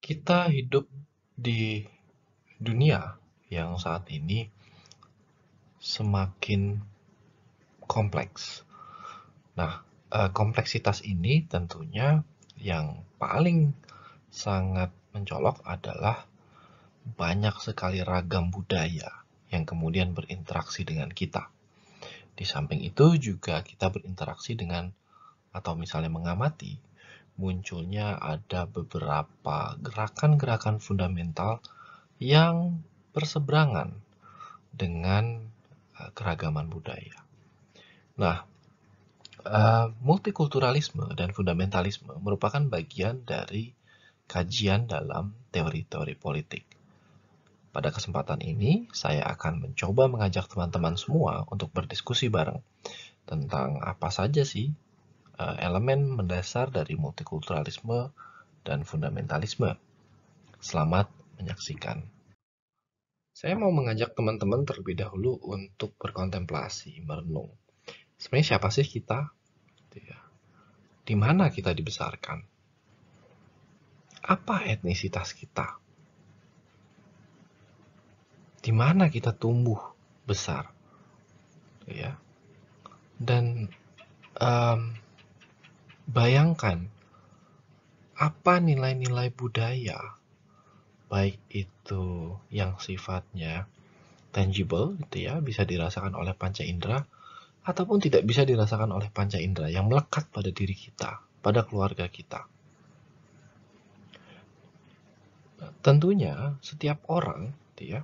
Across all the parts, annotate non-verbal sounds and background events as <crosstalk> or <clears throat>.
kita hidup di dunia yang saat ini semakin kompleks. Nah, eh, kompleksitas ini tentunya yang paling sangat mencolok adalah banyak sekali ragam budaya yang kemudian berinteraksi dengan kita. Di samping itu juga kita berinteraksi dengan atau misalnya mengamati munculnya ada beberapa gerakan-gerakan fundamental yang berseberangan dengan eh, keragaman budaya. Nah, eh, multikulturalisme dan fundamentalisme merupakan bagian dari kajian dalam teori-teori politik. Pada kesempatan ini, saya akan mencoba mengajak teman-teman semua untuk berdiskusi bareng tentang apa saja sih Eh, elemen mendasar dari multikulturalisme dan fundamentalisme. Selamat menyaksikan. Saya mau mengajak teman-teman terlebih dahulu untuk berkontemplasi, merenung. Sebenarnya siapa sih kita? Gitu ya. Di mana kita dibesarkan? Apa etnisitas kita? Di mana kita tumbuh besar? Gitu ya. Dan um, Bayangkan apa nilai-nilai budaya baik itu yang sifatnya tangible gitu ya bisa dirasakan oleh panca indera ataupun tidak bisa dirasakan oleh panca indera yang melekat pada diri kita pada keluarga kita tentunya setiap orang gitu ya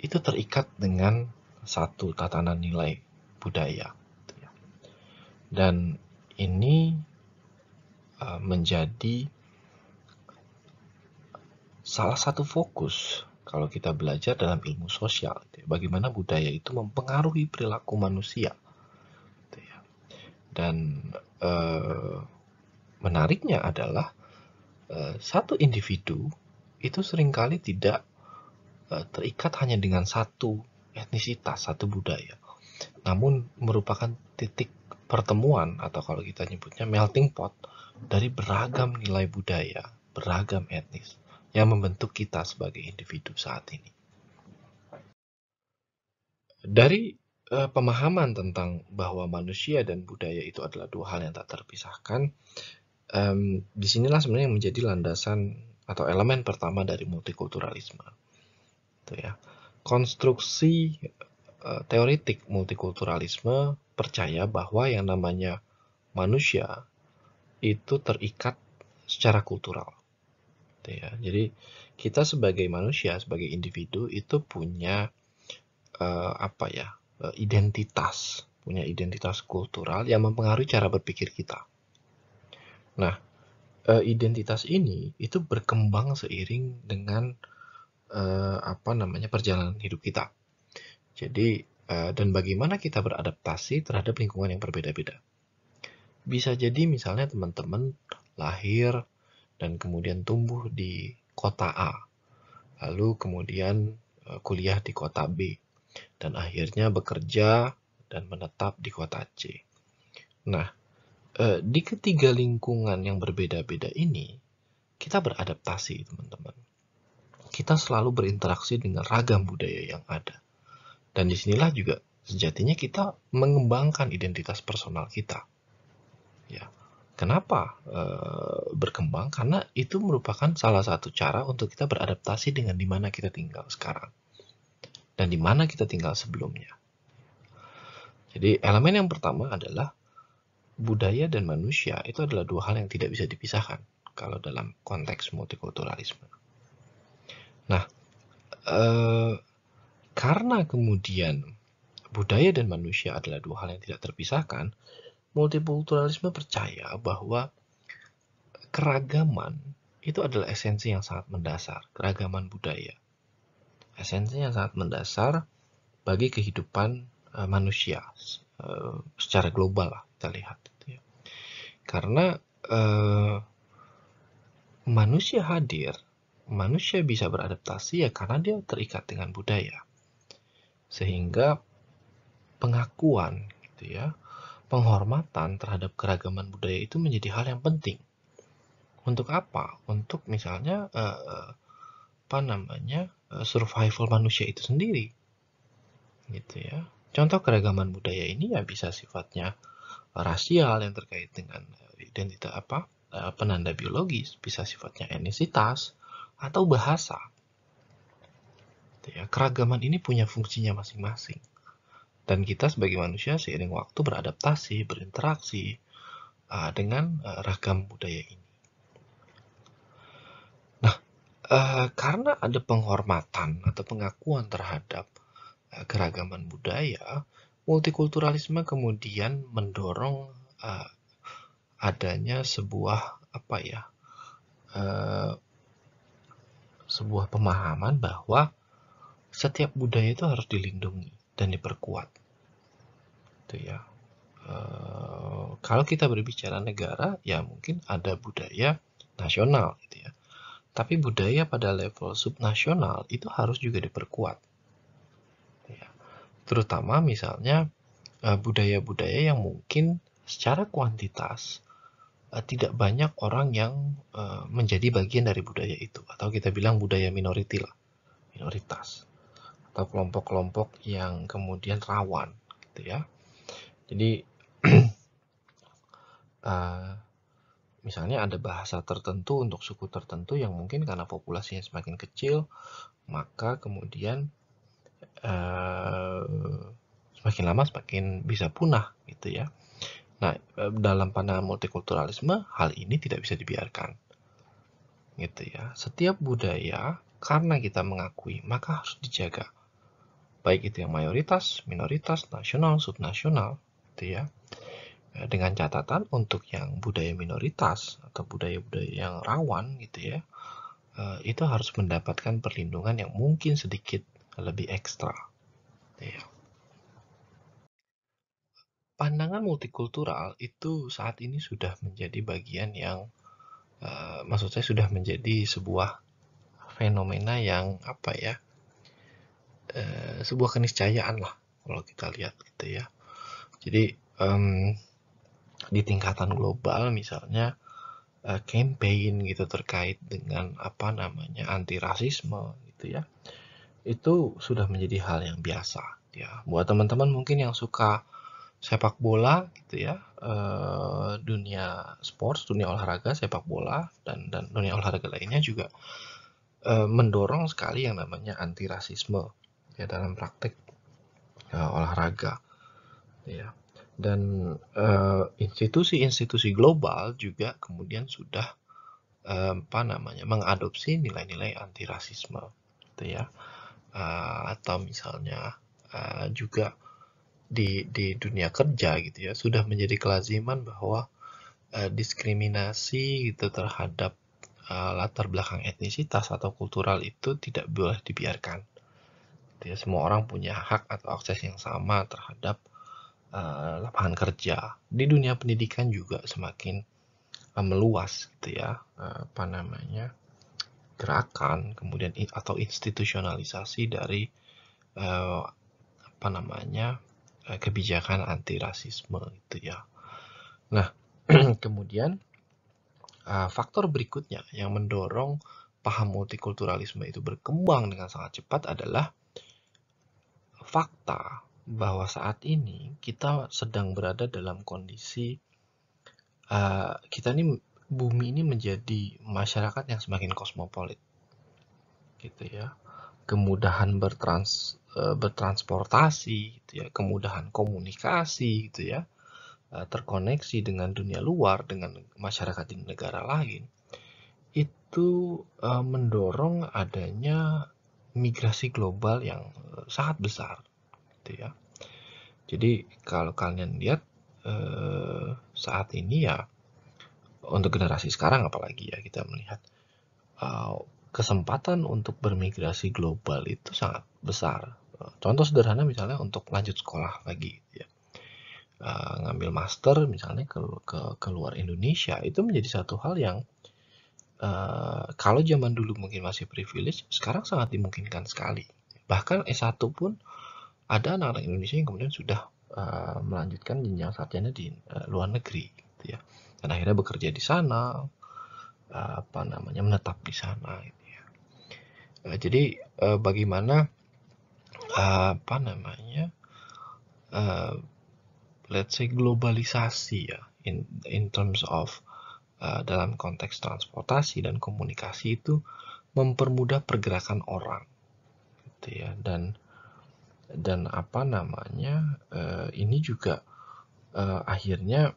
itu terikat dengan satu tatanan nilai budaya dan ini uh, menjadi salah satu fokus kalau kita belajar dalam ilmu sosial, gitu ya. bagaimana budaya itu mempengaruhi perilaku manusia. Gitu ya. Dan uh, menariknya adalah uh, satu individu itu seringkali tidak terikat hanya dengan satu etnisitas, satu budaya, namun merupakan titik pertemuan atau kalau kita nyebutnya melting pot dari beragam nilai budaya, beragam etnis yang membentuk kita sebagai individu saat ini. Dari e, pemahaman tentang bahwa manusia dan budaya itu adalah dua hal yang tak terpisahkan, e, disinilah sebenarnya yang menjadi landasan atau elemen pertama dari multikulturalisme. Itu ya. Konstruksi e, teoritik multikulturalisme percaya bahwa yang namanya manusia itu terikat secara kultural. Gitu ya. Jadi kita sebagai manusia, sebagai individu itu punya eh, apa ya eh, identitas, punya identitas kultural yang mempengaruhi cara berpikir kita. Nah, eh, identitas ini itu berkembang seiring dengan apa namanya perjalanan hidup kita. Jadi Eh, dan bagaimana kita beradaptasi terhadap lingkungan yang berbeda-beda. Bisa jadi misalnya teman-teman lahir dan kemudian tumbuh di kota A, lalu kemudian eh, kuliah di kota B, dan akhirnya bekerja dan menetap di kota C. Nah, eh, di ketiga lingkungan yang berbeda-beda ini, kita beradaptasi, teman-teman. Kita selalu berinteraksi dengan ragam budaya yang ada dan disinilah juga sejatinya kita mengembangkan identitas personal kita. Ya, kenapa e, berkembang? Karena itu merupakan salah satu cara untuk kita beradaptasi dengan di mana kita tinggal sekarang dan di mana kita tinggal sebelumnya. Jadi elemen yang pertama adalah budaya dan manusia itu adalah dua hal yang tidak bisa dipisahkan kalau dalam konteks multikulturalisme. Nah, e, karena kemudian budaya dan manusia adalah dua hal yang tidak terpisahkan, multikulturalisme percaya bahwa keragaman itu adalah esensi yang sangat mendasar, keragaman budaya. Esensi yang sangat mendasar bagi kehidupan eh, manusia eh, secara global lah kita lihat gitu ya. Karena eh, manusia hadir, manusia bisa beradaptasi ya karena dia terikat dengan budaya sehingga pengakuan gitu ya penghormatan terhadap keragaman budaya itu menjadi hal yang penting untuk apa untuk misalnya eh, eh apa namanya eh, survival manusia itu sendiri gitu ya contoh keragaman budaya ini ya bisa sifatnya rasial yang terkait dengan identitas apa eh, penanda biologis bisa sifatnya etnisitas atau bahasa Gitu ya. Keragaman ini punya fungsinya masing-masing. Dan kita sebagai manusia seiring waktu beradaptasi, berinteraksi uh, dengan uh, ragam budaya ini. Nah, uh, karena ada penghormatan atau pengakuan terhadap uh, keragaman budaya, multikulturalisme kemudian mendorong uh, adanya sebuah apa ya? Uh, sebuah pemahaman bahwa setiap budaya itu harus dilindungi dan diperkuat itu ya e, kalau kita berbicara negara ya mungkin ada budaya nasional gitu ya tapi budaya pada level subnasional itu harus juga diperkuat ya. terutama misalnya eh, budaya-budaya yang mungkin secara kuantitas eh, tidak banyak orang yang menjadi bagian dari budaya itu atau kita bilang budaya minoriti lah minoritas atau kelompok-kelompok yang kemudian rawan gitu ya jadi uh, <clears throat> misalnya ada bahasa tertentu untuk suku tertentu yang mungkin karena populasinya semakin kecil maka kemudian uh, semakin lama semakin bisa punah gitu ya nah eh, dalam pandangan multikulturalisme hal ini tidak bisa dibiarkan gitu ya setiap budaya karena kita mengakui maka harus dijaga baik itu yang mayoritas, minoritas, nasional, subnasional, gitu ya. Eh, dengan catatan untuk yang budaya minoritas atau budaya-budaya yang rawan, gitu ya, eh, itu harus mendapatkan perlindungan yang mungkin sedikit lebih ekstra. Gitu ya. Pandangan multikultural itu saat ini sudah menjadi bagian yang, eh, maksud saya sudah menjadi sebuah fenomena yang apa ya, Eh, sebuah keniscayaan lah kalau kita lihat gitu ya jadi um, di tingkatan global misalnya uh, campaign gitu terkait dengan apa namanya anti rasisme gitu ya itu sudah menjadi hal yang biasa ya buat teman-teman mungkin yang suka sepak bola gitu ya uh, dunia sports dunia olahraga sepak bola dan dan dunia olahraga lainnya juga mendorong sekali yang namanya anti rasisme ya dalam praktik uh, olahraga ya dan eh, institusi-institusi uh, global juga kemudian sudah uh, apa namanya mengadopsi nilai-nilai anti rasisme gitu ya uh, atau misalnya uh, juga di di dunia kerja gitu ya sudah menjadi kelaziman bahwa uh, diskriminasi gitu terhadap uh, latar belakang etnisitas atau kultural itu tidak boleh dibiarkan gitu ya. semua orang punya hak atau akses yang sama terhadap uh, lapangan kerja di dunia pendidikan juga semakin uh, meluas gitu ya uh, apa namanya gerakan kemudian atau institusionalisasi dari uh, apa namanya kebijakan anti rasisme gitu ya nah <clears throat> kemudian faktor berikutnya yang mendorong paham multikulturalisme itu berkembang dengan sangat cepat adalah fakta bahwa saat ini kita sedang berada dalam kondisi uh, kita ini bumi ini menjadi masyarakat yang semakin kosmopolit gitu ya kemudahan bertrans eh, bertransportasi gitu ya kemudahan komunikasi gitu ya eh, terkoneksi dengan dunia luar dengan masyarakat di negara lain itu mendorong adanya migrasi global yang eh, sangat besar gitu ya jadi kalau kalian lihat eh, saat ini ya untuk generasi sekarang apalagi ya kita melihat eh, kesempatan untuk bermigrasi global itu sangat besar contoh sederhana misalnya untuk lanjut sekolah lagi ya ngambil master misalnya ke, ke luar Indonesia itu menjadi satu hal yang Uh, kalau zaman dulu mungkin masih privilege, sekarang sangat dimungkinkan sekali. Bahkan S1 pun ada anak-anak Indonesia yang kemudian sudah uh, melanjutkan jenjang sarjana di uh, luar negeri, gitu ya. Dan akhirnya bekerja di sana, uh, apa namanya menetap di sana, gitu ya. Uh, jadi uh, bagaimana uh, apa namanya, uh, let's say globalisasi ya, in in terms of Eh, dalam konteks transportasi dan komunikasi itu mempermudah pergerakan orang gitu ya dan dan apa namanya eh, ini juga eh, akhirnya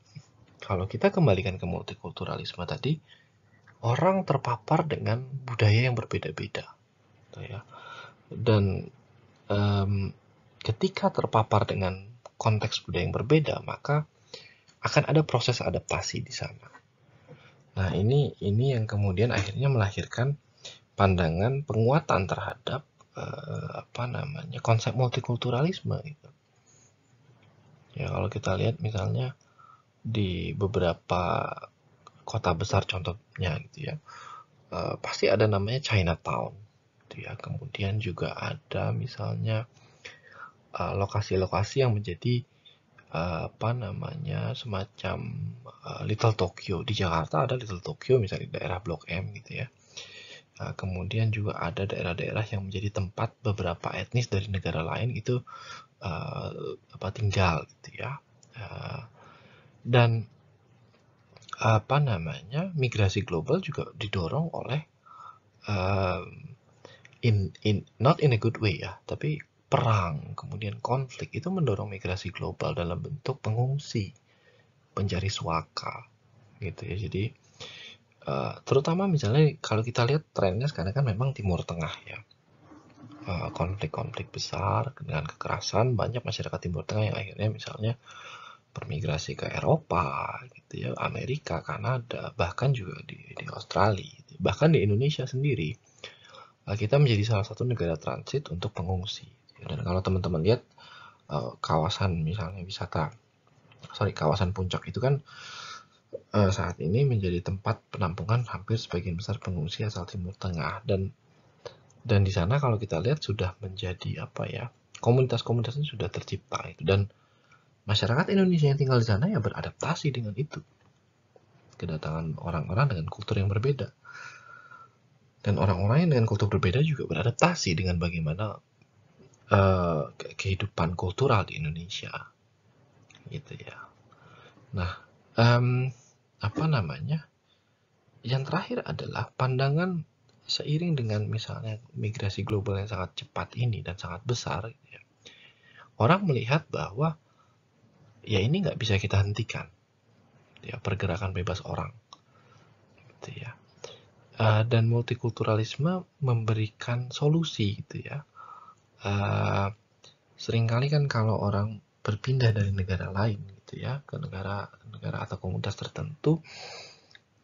kalau kita kembalikan ke multikulturalisme tadi orang terpapar dengan budaya yang berbeda-beda gitu ya dan um, ketika terpapar dengan konteks budaya yang berbeda maka akan ada proses adaptasi di sana Nah, ini ini yang kemudian akhirnya melahirkan pandangan penguatan terhadap eh, apa namanya konsep multikulturalisme gitu. Ya, kalau kita lihat misalnya di beberapa kota besar contohnya gitu ya. Eh, pasti ada namanya Chinatown gitu ya. Kemudian juga ada misalnya eh, lokasi-lokasi eh, yang menjadi apa namanya semacam uh, Little Tokyo di Jakarta ada Little Tokyo misalnya di daerah Blok M gitu ya nah, kemudian juga ada daerah-daerah yang menjadi tempat beberapa etnis dari negara lain itu uh, apa tinggal gitu ya uh, dan apa namanya migrasi global juga didorong oleh uh, in in not in a good way ya tapi perang, kemudian konflik itu mendorong migrasi global dalam bentuk pengungsi, pencari suaka, gitu ya. Jadi uh, terutama misalnya kalau kita lihat trennya sekarang kan memang Timur Tengah ya, eh, konflik-konflik uh, besar dengan kekerasan banyak masyarakat Timur Tengah yang akhirnya misalnya bermigrasi ke Eropa, gitu ya, Amerika, Kanada, bahkan juga di, di Australia, gitu. bahkan di Indonesia sendiri eh, kita menjadi salah satu negara transit untuk pengungsi dan kalau teman-teman lihat eh, kawasan misalnya wisata, sorry kawasan puncak itu kan eh, saat ini menjadi tempat penampungan hampir sebagian besar pengungsi asal Timur Tengah dan dan di sana kalau kita lihat sudah menjadi apa ya komunitas-komunitasnya sudah tercipta itu dan masyarakat Indonesia yang tinggal di sana ya beradaptasi dengan itu kedatangan orang-orang dengan kultur yang berbeda dan orang-orang yang dengan kultur berbeda juga beradaptasi dengan bagaimana Eh, kehidupan kultural di Indonesia gitu ya nah um, apa namanya yang terakhir adalah pandangan seiring dengan misalnya migrasi global yang sangat cepat ini dan sangat besar ya, orang melihat bahwa ya ini nggak bisa kita hentikan ya pergerakan bebas orang gitu ya uh, dan multikulturalisme memberikan solusi gitu ya uh, seringkali kan kalau orang berpindah dari negara lain gitu ya ke negara negara atau komunitas tertentu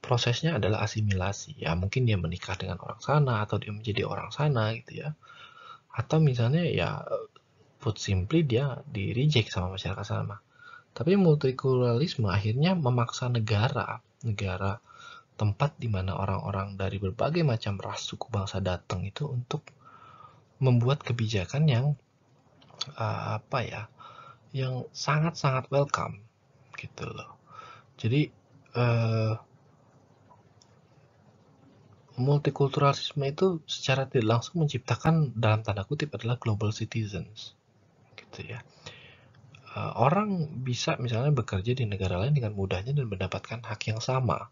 prosesnya adalah asimilasi ya mungkin dia menikah dengan orang sana atau dia menjadi orang sana gitu ya atau misalnya ya put simply dia di reject sama masyarakat sana tapi multikulturalisme akhirnya memaksa negara negara tempat di mana orang-orang dari berbagai macam ras suku bangsa datang itu untuk membuat kebijakan yang uh, apa ya yang sangat-sangat welcome gitu loh jadi uh, multikulturalisme itu secara tidak langsung menciptakan dalam tanda kutip adalah global citizens gitu ya eh, orang bisa misalnya bekerja di negara lain dengan mudahnya dan mendapatkan hak yang sama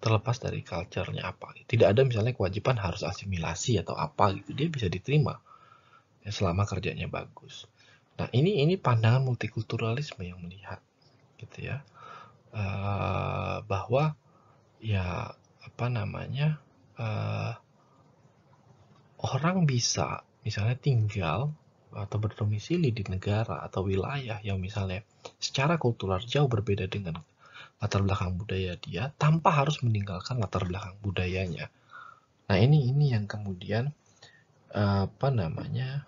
terlepas dari culture-nya apa. Tidak ada misalnya kewajiban harus asimilasi atau apa gitu. Dia bisa diterima ya, selama kerjanya bagus. Nah, ini ini pandangan multikulturalisme yang melihat gitu ya. Uh, bahwa ya apa namanya? Uh, orang bisa misalnya tinggal atau berdomisili di negara atau wilayah yang misalnya secara kultural jauh berbeda dengan latar belakang budaya dia tanpa harus meninggalkan latar belakang budayanya. Nah ini ini yang kemudian apa namanya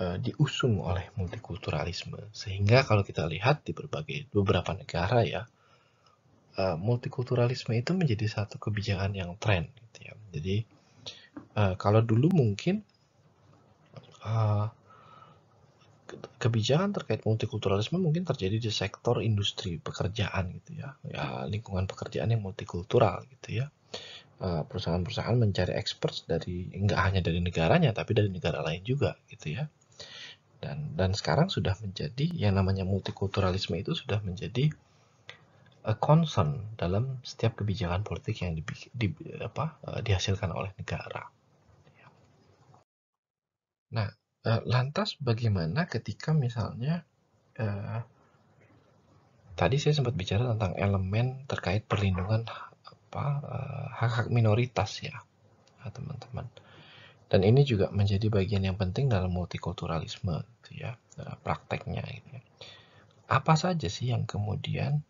eh, diusung oleh multikulturalisme sehingga kalau kita lihat di berbagai beberapa negara ya eh, multikulturalisme itu menjadi satu kebijakan yang tren gitu ya. Jadi eh, kalau dulu mungkin kebijakan terkait multikulturalisme mungkin terjadi di sektor industri pekerjaan gitu ya, ya lingkungan pekerjaan yang multikultural gitu ya. Eh, perusahaan-perusahaan mencari expert dari enggak hanya dari negaranya tapi dari negara lain juga gitu ya. Dan dan sekarang sudah menjadi yang namanya multikulturalisme itu sudah menjadi a concern dalam setiap kebijakan politik yang di, di, apa, eh, dihasilkan oleh negara. Nah, Eh, lantas bagaimana ketika misalnya eh, tadi saya sempat bicara tentang elemen terkait perlindungan apa hak eh, hak-hak minoritas ya eh, teman-teman dan ini juga menjadi bagian yang penting dalam multikulturalisme gitu ya prakteknya gitu apa saja sih yang kemudian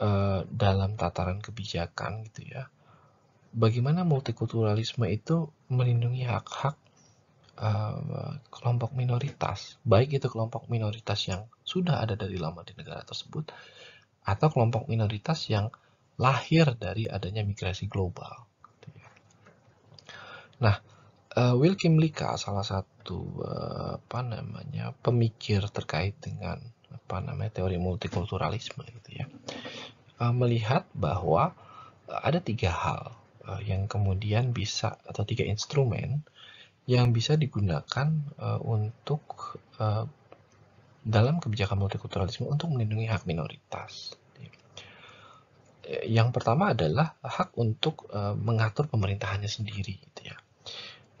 eh, dalam tataran kebijakan gitu ya bagaimana multikulturalisme itu melindungi hak-hak Eh, kelompok minoritas, baik itu kelompok minoritas yang sudah ada dari lama di negara tersebut atau kelompok minoritas yang lahir dari adanya migrasi global. Gitu ya. Nah, uh, Will Kimlicka salah satu eh, apa namanya pemikir terkait dengan apa namanya teori multikulturalisme gitu ya, melihat bahwa ada tiga hal yang kemudian bisa atau tiga instrumen yang bisa digunakan uh, untuk uh, dalam kebijakan multikulturalisme untuk melindungi hak minoritas. Eh, yang pertama adalah hak untuk uh, mengatur pemerintahannya sendiri, gitu ya.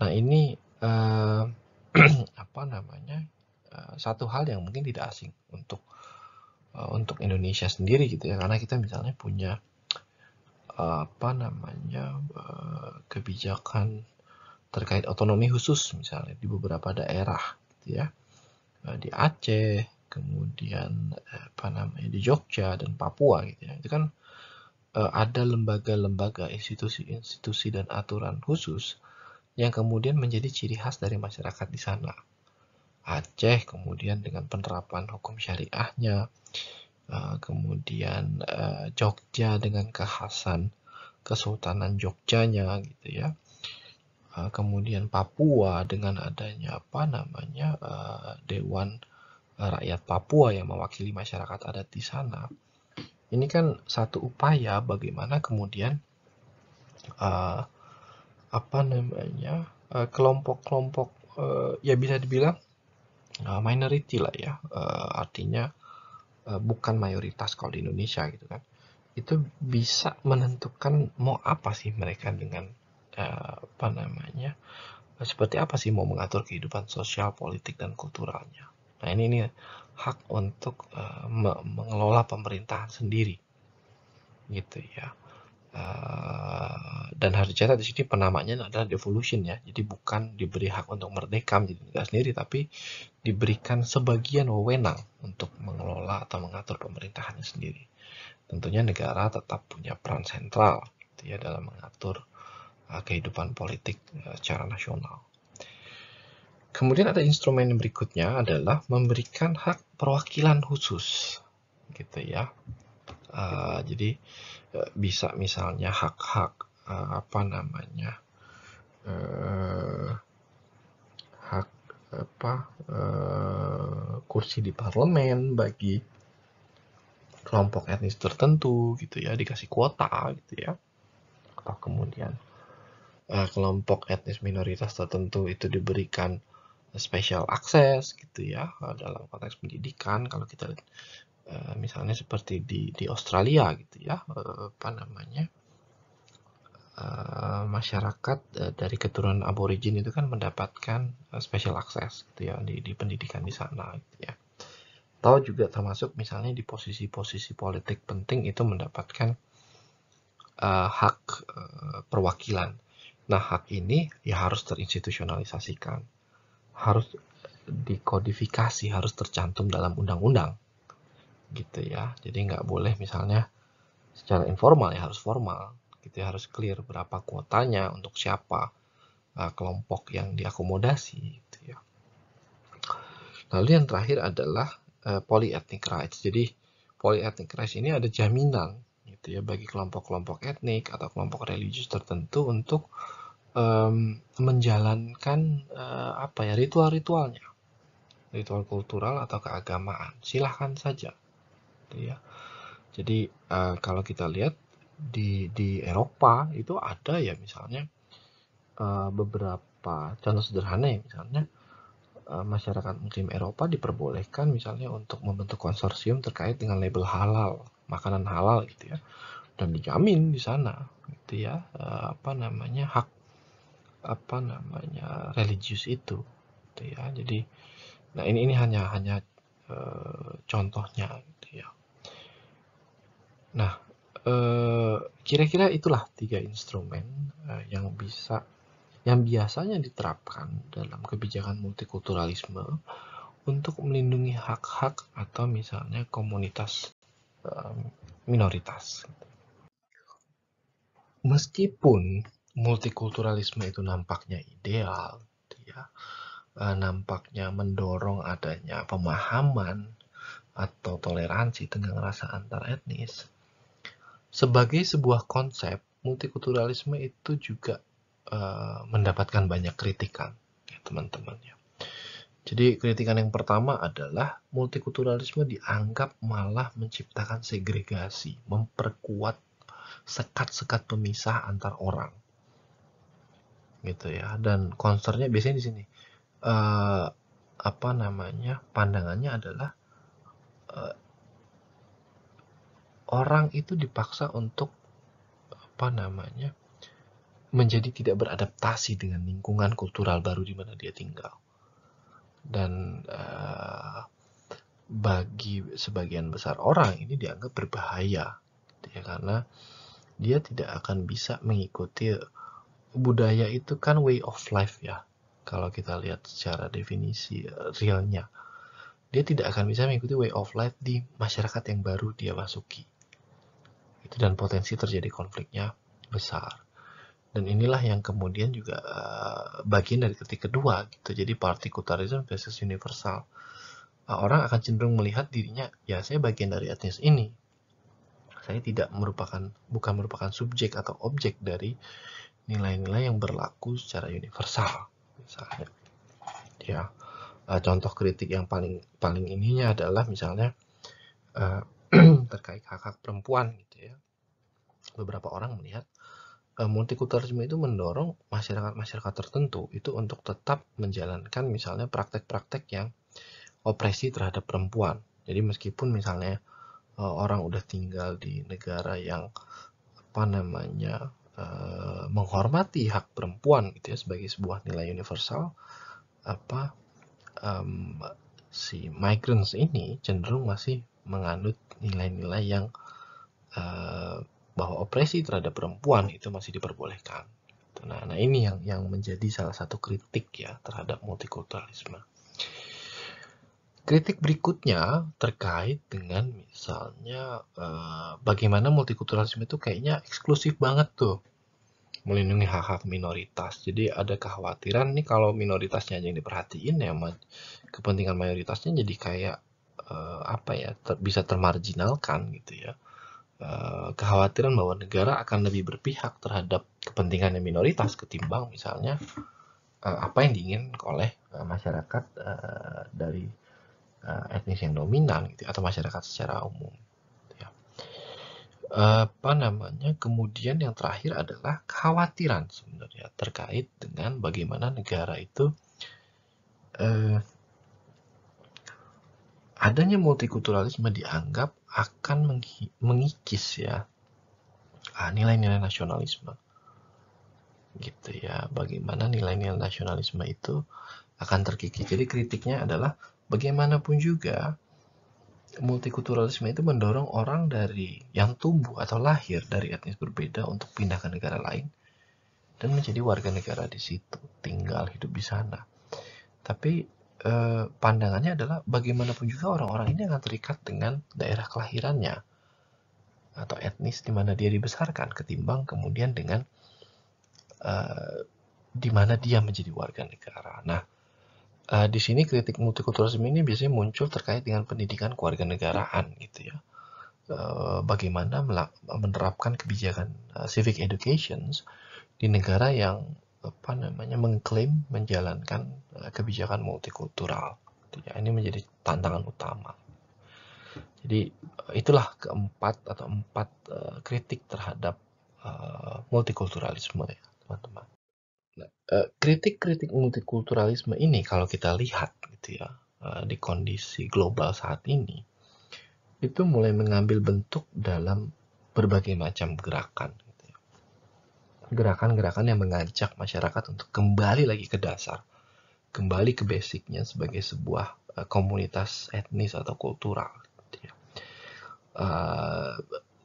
Nah ini uh, <clears throat> apa namanya uh, satu hal yang mungkin tidak asing untuk uh, untuk Indonesia sendiri, gitu ya, karena kita misalnya punya uh, apa namanya uh, kebijakan terkait otonomi khusus misalnya di beberapa daerah gitu ya eh, di Aceh kemudian eh, apa namanya di Jogja dan Papua gitu ya itu kan eh, ada lembaga-lembaga institusi-institusi dan aturan khusus yang kemudian menjadi ciri khas dari masyarakat di sana Aceh kemudian dengan penerapan hukum syariahnya kemudian Jogja dengan kekhasan Kesultanan Jogjanya gitu ya kemudian Papua dengan adanya apa namanya eh, Dewan eh, Rakyat Papua yang mewakili masyarakat adat di sana. Ini kan satu upaya bagaimana kemudian eh, apa namanya kelompok-kelompok ya bisa dibilang uh, minority lah ya, artinya bukan mayoritas kalau di Indonesia gitu kan. Itu bisa menentukan mau apa sih mereka dengan Eh, apa namanya seperti apa sih mau mengatur kehidupan sosial, politik dan kulturalnya. Nah ini ini hak untuk uh, mengelola pemerintahan sendiri, gitu ya. Uh, dan harus dicatat di sini penamanya adalah devolution ya. Jadi bukan diberi hak untuk merdeka menjadi negara sendiri, tapi diberikan sebagian wewenang untuk mengelola atau mengatur pemerintahannya sendiri. Tentunya negara tetap punya peran sentral, gitu ya, dalam mengatur Eh, kehidupan politik eh, secara nasional. Kemudian ada instrumen berikutnya adalah memberikan hak perwakilan khusus, gitu ya. Uh, jadi bisa misalnya hak-hak uh, apa namanya uh, hak apa uh, kursi di parlemen bagi kelompok etnis tertentu gitu ya dikasih kuota gitu ya atau kemudian uh, kelompok etnis minoritas tertentu itu diberikan special akses gitu ya eh, dalam konteks pendidikan kalau kita uh, misalnya seperti di di Australia gitu ya uh, apa namanya uh, masyarakat uh, dari keturunan aborigin itu kan mendapatkan uh, special access gitu ya di, di pendidikan di sana gitu ya atau juga termasuk misalnya di posisi-posisi politik penting itu mendapatkan uh, hak uh, perwakilan Nah, hak ini ya harus terinstitusionalisasikan. Harus dikodifikasi, harus tercantum dalam undang-undang. Gitu ya. Jadi nggak boleh misalnya secara informal ya harus formal. Gitu ya, harus clear berapa kuotanya untuk siapa eh, kelompok yang diakomodasi gitu ya. Lalu yang terakhir adalah eh, polyethnic rights. Jadi polyethnic rights ini ada jaminan gitu ya bagi kelompok-kelompok etnik atau kelompok religius tertentu untuk um, menjalankan uh, apa ya ritual-ritualnya ritual kultural atau keagamaan silahkan saja gitu ya jadi uh, kalau kita lihat di di Eropa itu ada ya misalnya uh, beberapa contoh sederhana ya misalnya masyarakat muslim Eropa diperbolehkan misalnya untuk membentuk konsorsium terkait dengan label halal makanan halal gitu ya dan dijamin di sana gitu ya eh, apa namanya hak apa namanya religius itu gitu ya jadi nah ini ini hanya hanya e, contohnya gitu ya nah eh, kira-kira itulah tiga instrumen e, yang bisa yang biasanya diterapkan dalam kebijakan multikulturalisme untuk melindungi hak-hak atau misalnya komunitas minoritas. Meskipun multikulturalisme itu nampaknya ideal, ya, eh, nampaknya mendorong adanya pemahaman atau toleransi tentang rasa antar etnis. Sebagai sebuah konsep, multikulturalisme itu juga uh, mendapatkan banyak kritikan, ya teman-teman. Ya. Jadi kritikan yang pertama adalah multikulturalisme dianggap malah menciptakan segregasi, memperkuat sekat-sekat pemisah antar orang. Gitu ya. Dan concernnya biasanya di sini eh, apa namanya? pandangannya adalah eh, orang itu dipaksa untuk apa namanya? menjadi tidak beradaptasi dengan lingkungan kultural baru di mana dia tinggal dan uh, bagi sebagian besar orang ini dianggap berbahaya ya karena dia tidak akan bisa mengikuti budaya itu kan way of life ya kalau kita lihat secara definisi eh, realnya dia tidak akan bisa mengikuti way of life di masyarakat yang baru dia masuki itu dan potensi terjadi konfliknya besar dan inilah yang kemudian juga eh, bagian dari ketik kedua gitu jadi partikularism versus universal uh, orang akan cenderung melihat dirinya ya saya bagian dari etnis ini saya tidak merupakan bukan merupakan subjek atau objek dari nilai-nilai yang berlaku secara universal misalnya ya uh, contoh kritik yang paling paling ininya adalah misalnya uh, <clears throat> terkait hak hak perempuan gitu ya beberapa orang melihat uh, multikulturalisme itu mendorong masyarakat-masyarakat tertentu itu untuk tetap menjalankan misalnya praktek-praktek yang opresi terhadap perempuan. Jadi meskipun misalnya eh, orang udah tinggal di negara yang apa namanya eh, menghormati hak perempuan gitu ya sebagai sebuah nilai universal apa um, si migrants ini cenderung masih menganut nilai-nilai yang uh, bahwa opresi terhadap perempuan itu masih diperbolehkan. Nah, nah ini yang yang menjadi salah satu kritik ya terhadap multikulturalisme. Kritik berikutnya terkait dengan misalnya eh, bagaimana multikulturalisme itu kayaknya eksklusif banget tuh melindungi hak-hak minoritas. Jadi ada kekhawatiran nih kalau minoritasnya aja yang diperhatiin ya kepentingan mayoritasnya jadi kayak eh, apa ya ter, bisa termarginalkan gitu ya. Eh, kekhawatiran bahwa negara akan lebih berpihak terhadap kepentingan yang minoritas ketimbang misalnya eh, apa yang diinginkan oleh eh, masyarakat dari etnis yang dominan gitu ya, atau masyarakat secara umum gitu ya. apa namanya kemudian yang terakhir adalah kekhawatiran sebenarnya terkait dengan bagaimana negara itu adanya multikulturalisme dianggap akan mengikis ya ah, nilai-nilai nasionalisme gitu ya bagaimana nilai-nilai nasionalisme itu akan terkikis jadi kritiknya adalah bagaimanapun juga multikulturalisme itu mendorong orang dari yang tumbuh atau lahir dari etnis berbeda untuk pindah ke negara lain dan menjadi warga negara di situ tinggal hidup di sana tapi Eh, pandangannya adalah bagaimanapun juga orang-orang ini akan terikat dengan daerah kelahirannya atau etnis di mana dia dibesarkan ketimbang kemudian dengan eh, di mana dia menjadi warga negara. Nah, eh, di sini kritik multikulturalisme ini biasanya muncul terkait dengan pendidikan kewarganegaraan gitu ya. Eh, bagaimana menerapkan kebijakan eh, civic education di negara yang apa namanya mengklaim menjalankan eh, kebijakan multikultural. ini menjadi tantangan utama. Jadi eh, itulah keempat atau empat uh, kritik terhadap uh, multikulturalisme ya, teman-teman. Nah, uh, kritik-kritik multikulturalisme ini kalau kita lihat gitu ya uh, di kondisi global saat ini itu mulai mengambil bentuk dalam berbagai macam gerakan gerakan-gerakan yang mengajak masyarakat untuk kembali lagi ke dasar, kembali ke basicnya sebagai sebuah eh, komunitas etnis atau kultural. Gitu ya. uh,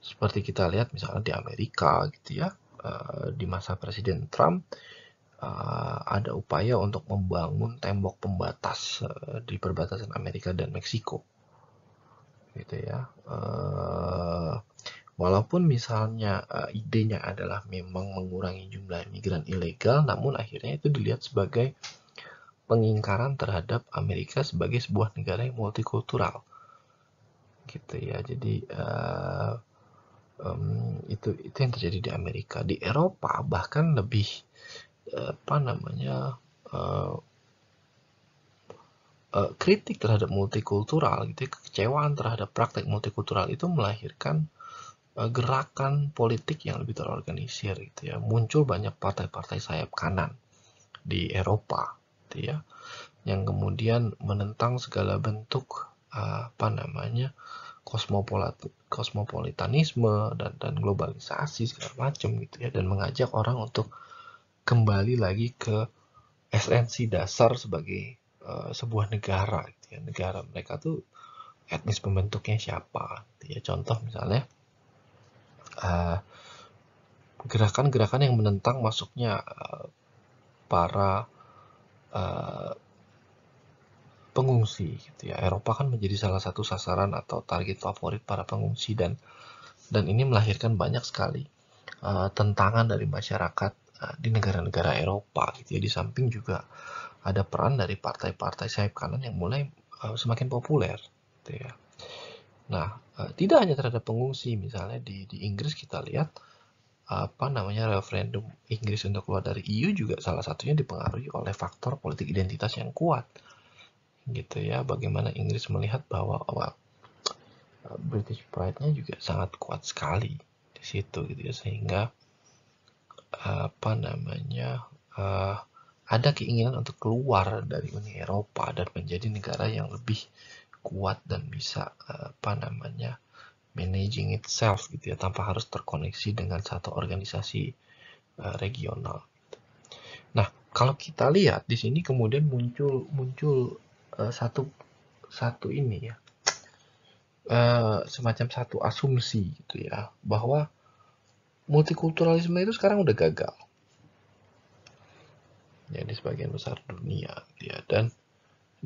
seperti kita lihat misalnya di Amerika gitu ya, uh, di masa Presiden Trump uh, ada upaya untuk membangun tembok pembatas uh, di perbatasan Amerika dan Meksiko, gitu ya. Uh, Walaupun misalnya uh, idenya adalah memang mengurangi jumlah imigran ilegal, namun akhirnya itu dilihat sebagai pengingkaran terhadap Amerika sebagai sebuah negara yang multikultural, gitu ya. Jadi uh, um, itu itu yang terjadi di Amerika, di Eropa bahkan lebih eh, apa namanya uh, uh, kritik terhadap multikultural, gitu, ya, kekecewaan terhadap praktek multikultural itu melahirkan Eh, gerakan politik yang lebih terorganisir gitu ya muncul banyak partai-partai sayap kanan di Eropa gitu ya yang kemudian menentang segala bentuk eh, apa namanya kosmopolitanisme dan dan globalisasi segala macam gitu ya dan mengajak orang untuk kembali lagi ke esensi dasar sebagai uh, sebuah negara gitu ya negara mereka tuh etnis pembentuknya siapa gitu ya contoh misalnya Eh, gerakan-gerakan uh, yang menentang masuknya uh, para uh, pengungsi gitu ya. Eropa kan menjadi salah satu sasaran atau target favorit para pengungsi dan dan ini melahirkan banyak sekali uh, tentangan dari masyarakat uh, di negara-negara Eropa gitu ya. Di samping juga ada peran dari partai-partai sayap kanan yang mulai uh, semakin populer gitu ya. Nah, eh, tidak hanya terhadap pengungsi, misalnya di, di Inggris kita lihat apa namanya referendum Inggris untuk keluar dari EU juga salah satunya dipengaruhi oleh faktor politik identitas yang kuat. Gitu ya, bagaimana Inggris melihat bahwa awal British Pride-nya juga sangat kuat sekali di situ gitu ya sehingga apa namanya uh, ada keinginan untuk keluar dari Uni Eropa dan menjadi negara yang lebih kuat dan bisa eh, apa namanya managing itself gitu ya tanpa harus terkoneksi dengan satu organisasi eh, regional. Nah kalau kita lihat di sini kemudian muncul muncul eh, satu satu ini ya semacam satu asumsi gitu ya bahwa multikulturalisme itu sekarang udah gagal Jadi ya, sebagian besar dunia gitu ya dan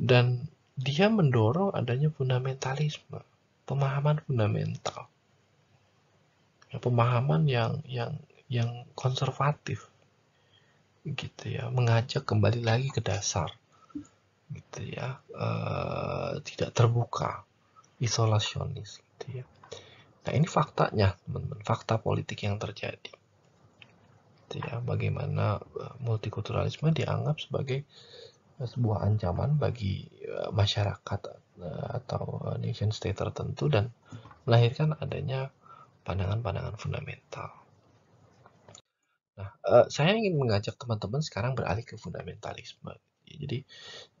dan dia mendorong adanya fundamentalisme, pemahaman fundamental. Ya, pemahaman yang yang yang konservatif gitu ya, mengajak kembali lagi ke dasar. Gitu ya, uh, tidak terbuka, isolasionis gitu ya. Nah, ini faktanya, teman-teman, fakta politik yang terjadi. Gitu ya, bagaimana eh, multikulturalisme dianggap sebagai sebuah ancaman bagi eh, masyarakat eh, atau eh, nation state tertentu dan melahirkan adanya pandangan-pandangan fundamental. Nah, saya ingin mengajak teman-teman sekarang beralih ke fundamentalisme. Jadi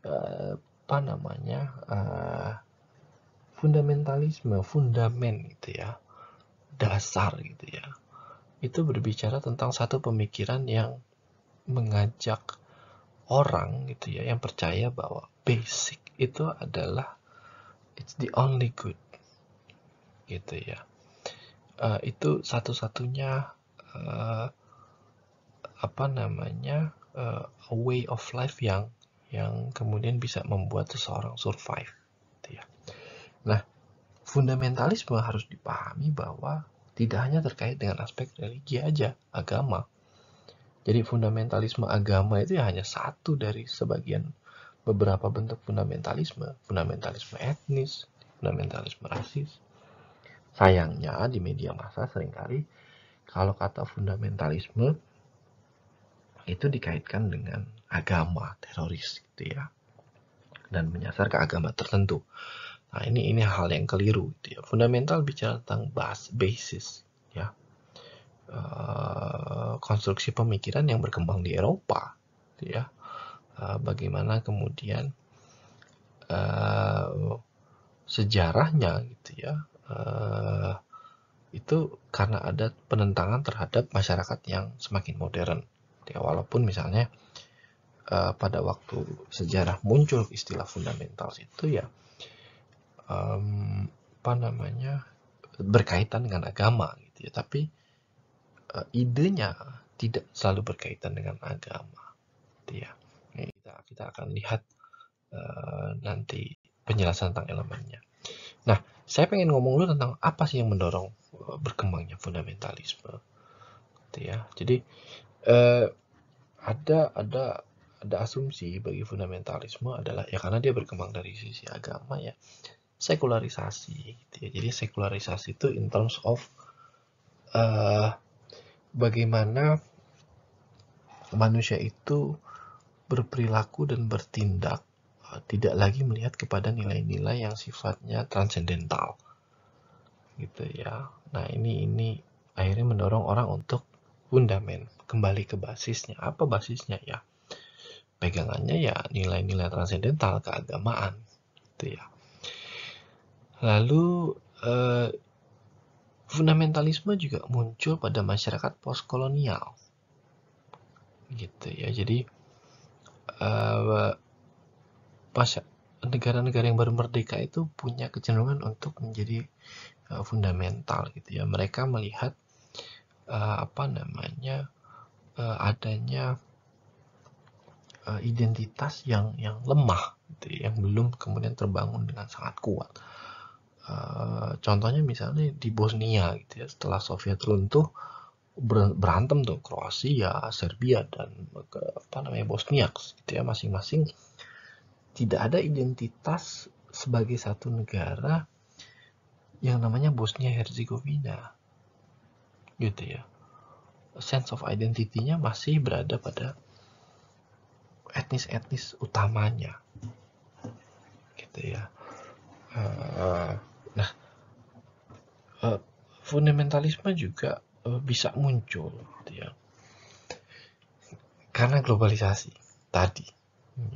apa namanya fundamentalisme, fundamen gitu ya, dasar gitu ya, itu berbicara tentang satu pemikiran yang mengajak orang gitu ya yang percaya bahwa basic itu adalah it's the only good gitu ya uh, itu satu-satunya uh, apa namanya uh, a way of life yang yang kemudian bisa membuat seseorang survive gitu ya nah fundamentalisme harus dipahami bahwa tidak hanya terkait dengan aspek religi aja agama jadi fundamentalisme agama itu ya hanya satu dari sebagian beberapa bentuk fundamentalisme, fundamentalisme etnis, fundamentalisme rasis. Sayangnya di media massa seringkali kalau kata fundamentalisme itu dikaitkan dengan agama teroris gitu ya dan menyasar ke agama tertentu. Nah ini ini hal yang keliru gitu ya. Fundamental bicara tentang bas basis ya Eh, konstruksi pemikiran yang berkembang di Eropa, gitu ya. Eh, bagaimana kemudian uh, sejarahnya, gitu ya. Uh, itu karena ada penentangan terhadap masyarakat yang semakin modern. Gitu ya, walaupun misalnya uh, pada waktu sejarah muncul istilah fundamental itu ya um, apa namanya berkaitan dengan agama gitu ya, tapi uh, idenya tidak selalu berkaitan dengan agama. Gitu ya. kita kita akan lihat uh, nanti penjelasan tentang elemennya. Nah, saya pengen ngomong dulu tentang apa sih yang mendorong eh, berkembangnya fundamentalisme. Gitu ya. Jadi uh, ada ada ada asumsi bagi fundamentalisme adalah ya karena dia berkembang dari sisi agama ya sekularisasi gitu ya. Jadi sekularisasi itu in terms of uh, bagaimana manusia itu berperilaku dan bertindak eh, tidak lagi melihat kepada nilai-nilai yang sifatnya transendental gitu ya nah ini ini akhirnya mendorong orang untuk fundamen kembali ke basisnya apa basisnya ya pegangannya ya nilai-nilai transendental keagamaan gitu ya lalu eh, fundamentalisme juga muncul pada masyarakat postkolonial gitu ya jadi uh, negara-negara yang baru merdeka itu punya kecenderungan untuk menjadi uh, fundamental gitu ya mereka melihat uh, apa namanya uh, adanya uh, identitas yang yang lemah gitu ya, yang belum kemudian terbangun dengan sangat kuat Eh, contohnya misalnya di Bosnia gitu ya setelah Soviet runtuh berantem tuh Kroasia, Serbia dan apa namanya Bosnia gitu ya masing-masing tidak ada identitas sebagai satu negara yang namanya Bosnia Herzegovina gitu ya sense of identity-nya masih berada pada etnis-etnis utamanya gitu ya uh, Eh, fundamentalisme juga eh, bisa muncul gitu ya karena globalisasi tadi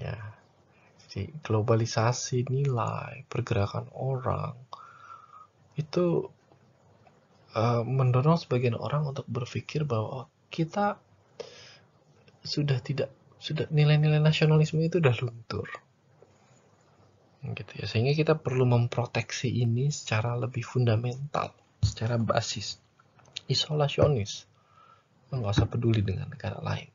ya jadi globalisasi nilai pergerakan orang itu uh, mendorong sebagian orang untuk berpikir bahwa oh, kita sudah tidak sudah nilai-nilai nasionalisme itu sudah luntur gitu ya sehingga kita perlu memproteksi ini secara lebih fundamental secara basis isolasionis nggak usah peduli dengan negara lain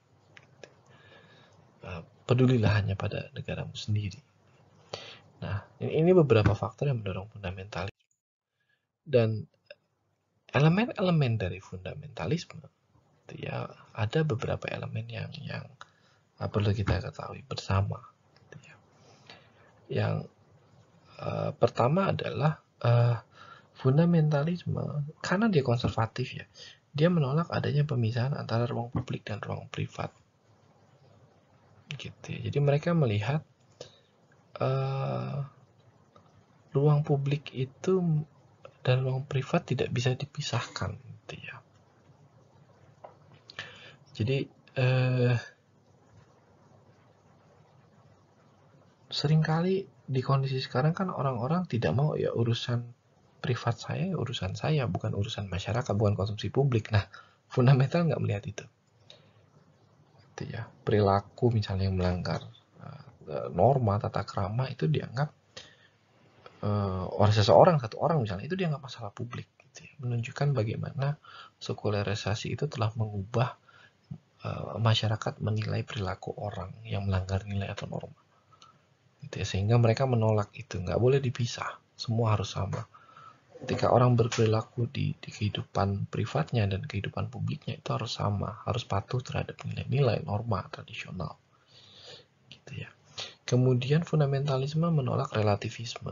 nah, pedulilah hanya pada negaramu sendiri nah ini beberapa faktor yang mendorong fundamentalisme dan elemen-elemen dari fundamentalisme gitu ya ada beberapa elemen yang yang ah, perlu kita ketahui bersama gitu ya. Yang uh, pertama adalah uh, fundamentalisme, karena dia konservatif ya, dia menolak adanya pemisahan antara ruang publik dan ruang privat. Gitu. ya. Jadi mereka melihat uh, ruang publik itu dan ruang privat tidak bisa dipisahkan, gitu ya. Jadi uh, seringkali di kondisi sekarang kan orang-orang tidak mau ya urusan privat saya urusan saya bukan urusan masyarakat bukan konsumsi publik nah fundamental nggak melihat itu itu ya perilaku misalnya yang melanggar eh, eh, norma tata krama itu dianggap eh, oleh seseorang satu orang misalnya itu dianggap masalah publik gitu ya. menunjukkan bagaimana sekularisasi itu telah mengubah masyarakat menilai perilaku orang yang melanggar nilai atau norma gitu ya, sehingga mereka menolak itu nggak boleh dipisah semua harus sama ketika orang berperilaku di, di kehidupan privatnya dan kehidupan publiknya itu harus sama harus patuh terhadap nilai-nilai norma tradisional gitu ya kemudian fundamentalisme menolak relativisme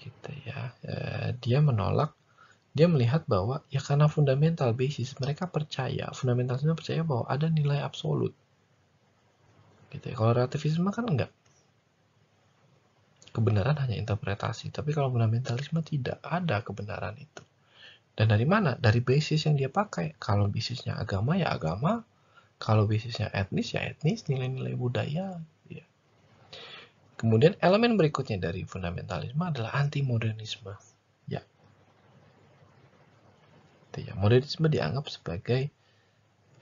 gitu ya e, dia menolak dia melihat bahwa ya karena fundamental basis mereka percaya fundamentalisme percaya bahwa ada nilai absolut gitu ya. kalau relativisme kan enggak kebenaran hanya interpretasi tapi kalau fundamentalisme tidak ada kebenaran itu dan dari mana dari basis yang dia pakai kalau basisnya agama ya agama kalau basisnya etnis ya etnis nilai-nilai budaya ya. kemudian elemen berikutnya dari fundamentalisme adalah anti modernisme ya, ya modernisme dianggap sebagai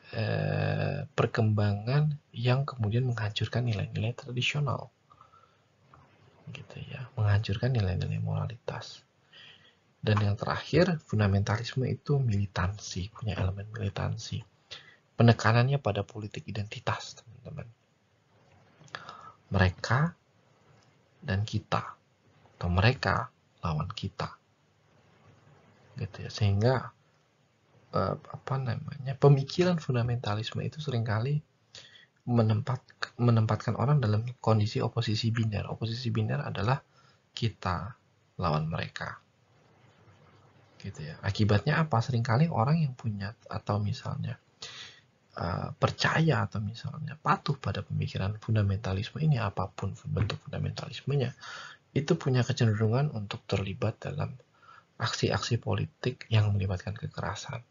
Eh, perkembangan yang kemudian menghancurkan nilai-nilai tradisional gitu ya menghancurkan nilai-nilai moralitas dan yang terakhir fundamentalisme itu militansi punya elemen militansi penekanannya pada politik identitas teman-teman mereka dan kita atau mereka lawan kita gitu ya sehingga uh, apa namanya pemikiran fundamentalisme itu seringkali menempat, menempatkan orang dalam kondisi oposisi biner. Oposisi biner adalah kita lawan mereka. Gitu ya. Akibatnya apa? Seringkali orang yang punya atau misalnya uh, percaya atau misalnya patuh pada pemikiran fundamentalisme ini apapun bentuk fundamentalismenya itu punya kecenderungan untuk terlibat dalam aksi-aksi politik yang melibatkan kekerasan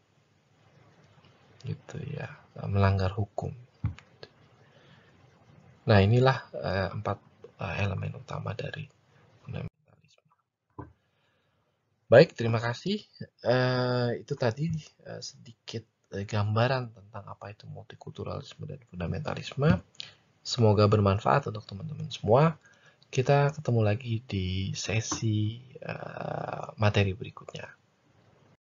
gitu ya melanggar hukum nah inilah eh, empat eh, elemen utama dari fundamentalisme baik terima kasih eh, itu tadi eh, sedikit eh, gambaran tentang apa itu multikulturalisme dan fundamentalisme semoga bermanfaat untuk teman-teman semua kita ketemu lagi di sesi uh, materi berikutnya.